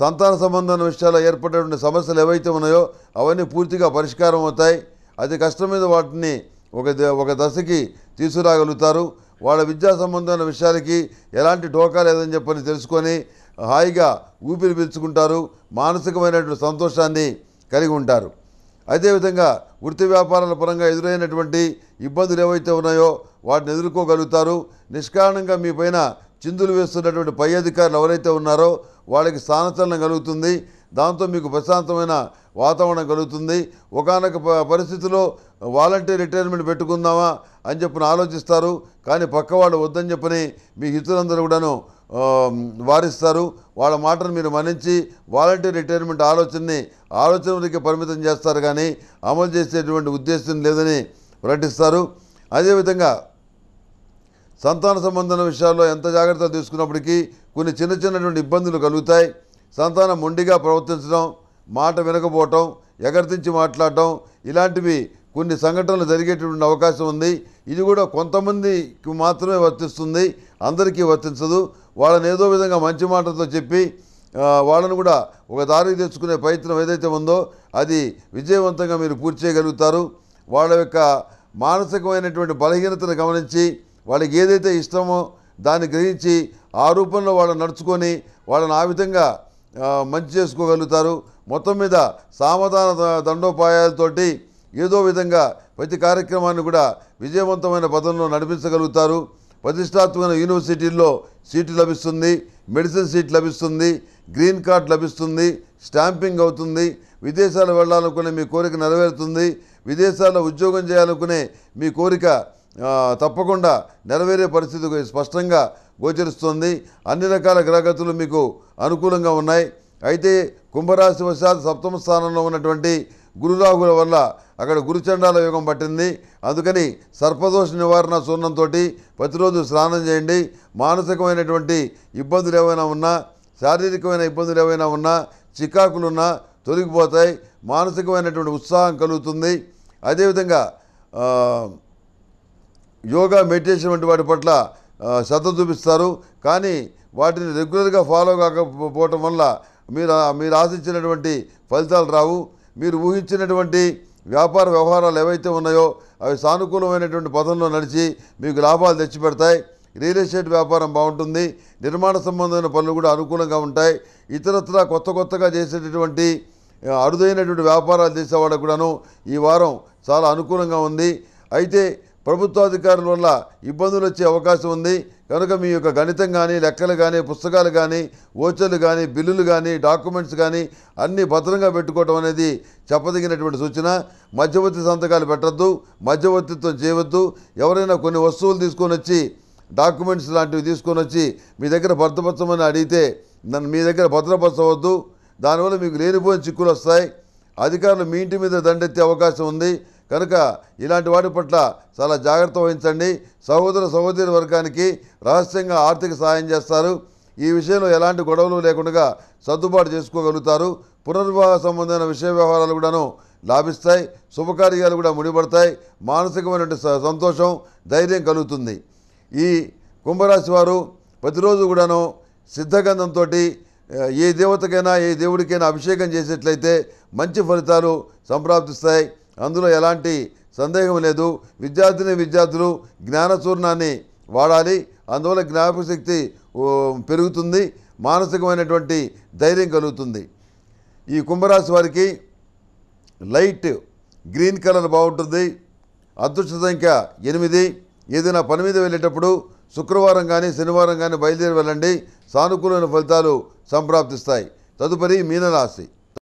సంతాన సంబంధమైన విషయాల్లో ఏర్పడేటువంటి సమస్యలు ఏవైతే ఉన్నాయో అవన్నీ పూర్తిగా పరిష్కారం అవుతాయి అతి కష్టం మీద వాటిని ఒక ఒక దశకి తీసుకురాగలుగుతారు వాళ్ళ విద్యా సంబంధమైన విషయాలకి ఎలాంటి టోకా లేదని చెప్పని తెలుసుకొని హాయిగా ఊపిరి పీల్చుకుంటారు మానసికమైనటువంటి సంతోషాన్ని కలిగి ఉంటారు అదేవిధంగా వృత్తి వ్యాపారాల పరంగా ఎదురైనటువంటి ఇబ్బందులు ఏవైతే ఉన్నాయో వాటిని ఎదుర్కోగలుగుతారు నిష్కారణంగా మీ పైన చిందులు వేస్తున్నటువంటి పై అధికారులు ఎవరైతే ఉన్నారో వాళ్ళకి స్థానచలనం కలుగుతుంది దాంతో మీకు ప్రశాంతమైన వాతావరణం కలుగుతుంది ఒకనొక పరిస్థితిలో వాలంటీర్ రిటైర్మెంట్ పెట్టుకుందామా అని చెప్పిన ఆలోచిస్తారు కానీ పక్క వాళ్ళు వద్దని చెప్పని మీ హితులందరూ కూడాను వారిస్తారు వాళ్ళ మాటను మీరు మన్నించి వాలంటీర్ రిటైర్మెంట్ ఆలోచనని ఆలోచనలకి పరిమితం చేస్తారు కానీ అమలు చేసేటువంటి ఉద్దేశం లేదని ప్రకటిస్తారు అదేవిధంగా సంతాన సంబంధం విషయాల్లో ఎంత జాగ్రత్త తీసుకున్నప్పటికీ కొన్ని చిన్న చిన్నటువంటి ఇబ్బందులు కలుగుతాయి సంతానం మొండిగా ప్రవర్తించడం మాట వినకపోవటం ఎగర్తించి మాట్లాడటం ఇలాంటివి కొన్ని సంఘటనలు జరిగేటువంటి అవకాశం ఉంది ఇది కూడా కొంతమందికి మాత్రమే వర్తిస్తుంది అందరికీ వర్తించదు వాళ్ళని ఏదో విధంగా మంచి మాటలతో చెప్పి వాళ్ళను కూడా ఒక దారికి తెచ్చుకునే ప్రయత్నం ఏదైతే ఉందో అది విజయవంతంగా మీరు పూర్తి చేయగలుగుతారు వాళ్ళ యొక్క మానసికమైనటువంటి బలహీనతను గమనించి వాళ్ళకి ఏదైతే ఇష్టమో దాన్ని గ్రహించి ఆ రూపంలో వాళ్ళు నడుచుకొని వాళ్ళని ఆ విధంగా మంచి చేసుకోగలుగుతారు మొత్తం మీద సామధాన దండోపాయాలతోటి ఏదో విధంగా ప్రతి కార్యక్రమాన్ని కూడా విజయవంతమైన పదంలో నడిపించగలుగుతారు ప్రతిష్టాత్మక యూనివర్సిటీల్లో సీటు లభిస్తుంది మెడిసిన్ సీట్ లభిస్తుంది గ్రీన్ కార్డ్ లభిస్తుంది స్టాంపింగ్ అవుతుంది విదేశాలు వెళ్ళాలనుకునే మీ కోరిక నెరవేరుతుంది విదేశాల్లో ఉద్యోగం చేయాలనుకునే మీ కోరిక తప్పకుండా నెరవేరే పరిస్థితి స్పష్టంగా గోచరిస్తుంది అన్ని రకాల గ్రహగతులు మీకు అనుకూలంగా ఉన్నాయి అయితే కుంభరాశి వశాత్ సప్తమ స్థానంలో ఉన్నటువంటి గురురాహుల వల్ల అక్కడ గురుచండాల యోగం పట్టింది అందుకని సర్పదోష నివారణ చూర్ణంతో ప్రతిరోజు స్నానం చేయండి మానసికమైనటువంటి ఇబ్బందులు ఏవైనా ఉన్నా శారీరకమైన ఇబ్బందులు ఏవైనా ఉన్నా చికాకులున్నా తొలగిపోతాయి మానసికమైనటువంటి ఉత్సాహం కలుగుతుంది అదేవిధంగా యోగా మెడిటేషన్ వంటి వాటి పట్ల శ్రద్ధ చూపిస్తారు కానీ వాటిని రెగ్యులర్గా ఫాలో కాకపోవటం వల్ల మీరు మీరు ఆశించినటువంటి ఫలితాలు రావు మీరు ఊహించినటువంటి వ్యాపార వ్యవహారాలు ఏవైతే ఉన్నాయో అవి సానుకూలమైనటువంటి పథంలో నడిచి మీకు లాభాలు తెచ్చిపెడతాయి రియల్ ఎస్టేట్ వ్యాపారం బాగుంటుంది నిర్మాణ సంబంధమైన పనులు కూడా అనుకూలంగా ఉంటాయి ఇతరత్ర కొత్త కొత్తగా చేసేటటువంటి అరుదైనటువంటి వ్యాపారాలు చేసేవాళ్ళకు కూడాను ఈ వారం చాలా అనుకూలంగా ఉంది అయితే ప్రభుత్వాధికారుల వల్ల ఇబ్బందులు వచ్చే అవకాశం ఉంది కనుక మీ యొక్క గణితం కానీ లెక్కలు కానీ పుస్తకాలు కానీ ఓచర్లు కానీ బిల్లులు కానీ డాక్యుమెంట్స్ కానీ అన్నీ భద్రంగా పెట్టుకోవటం అనేది చెప్పదగినటువంటి సూచన మధ్యవర్తి సంతకాలు పెట్టద్దు మధ్యవర్తిత్వం చేయవద్దు ఎవరైనా కొన్ని వస్తువులు తీసుకొని వచ్చి డాక్యుమెంట్స్ లాంటివి తీసుకొని వచ్చి మీ దగ్గర భద్రపరచమని అడిగితే నన్ను మీ దగ్గర భద్రపరచవద్దు దానివల్ల మీకు లేనిపోయిన చిక్కులు వస్తాయి అధికారులు మీ ఇంటి మీద దండెత్తే అవకాశం ఉంది కనుక ఇలాంటి వాటి పట్ల చాలా జాగ్రత్త వహించండి సహోదర సహోదరి వర్గానికి రహస్యంగా ఆర్థిక సహాయం చేస్తారు ఈ విషయంలో ఎలాంటి గొడవలు లేకుండా సర్దుబాటు చేసుకోగలుగుతారు పునర్వివాహ సంబంధమైన విషయ వ్యవహారాలు కూడాను లాభిస్తాయి శుభకార్యాలు కూడా ముడిపడతాయి మానసికమైనటువంటి సంతోషం ధైర్యం కలుగుతుంది ఈ కుంభరాశి వారు ప్రతిరోజు కూడాను సిద్ధగంధంతో ఏ దేవతకైనా ఏ దేవుడికైనా అభిషేకం చేసేట్లయితే మంచి ఫలితాలు సంప్రాప్తిస్తాయి అందులో ఎలాంటి సందేహం లేదు విద్యార్థిని విద్యార్థులు జ్ఞానచూర్ణాన్ని వాడాలి అందువల్ల జ్ఞాపకశక్తి పెరుగుతుంది మానసికమైనటువంటి ధైర్యం కలుగుతుంది ఈ కుంభరాశి వారికి లైట్ గ్రీన్ కలర్ బాగుంటుంది అదృష్ట సంఖ్య ఎనిమిది ఏదైనా పని మీద వెళ్ళేటప్పుడు శుక్రవారం కానీ శనివారం కానీ బయలుదేరి వెళ్ళండి సానుకూలమైన ఫలితాలు సంప్రాప్తిస్తాయి తదుపరి మీనరాశి